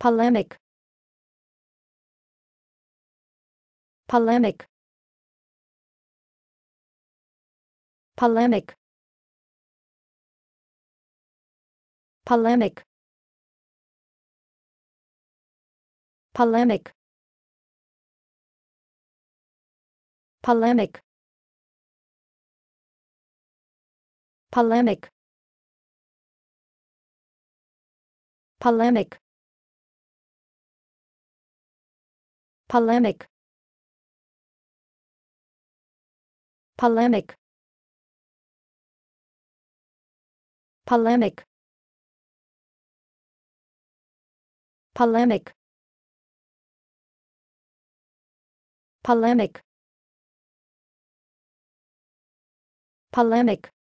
polemic polemic polemic polemic polemic polemic polemic polemic polemic polemic polemic polemic polemic polemic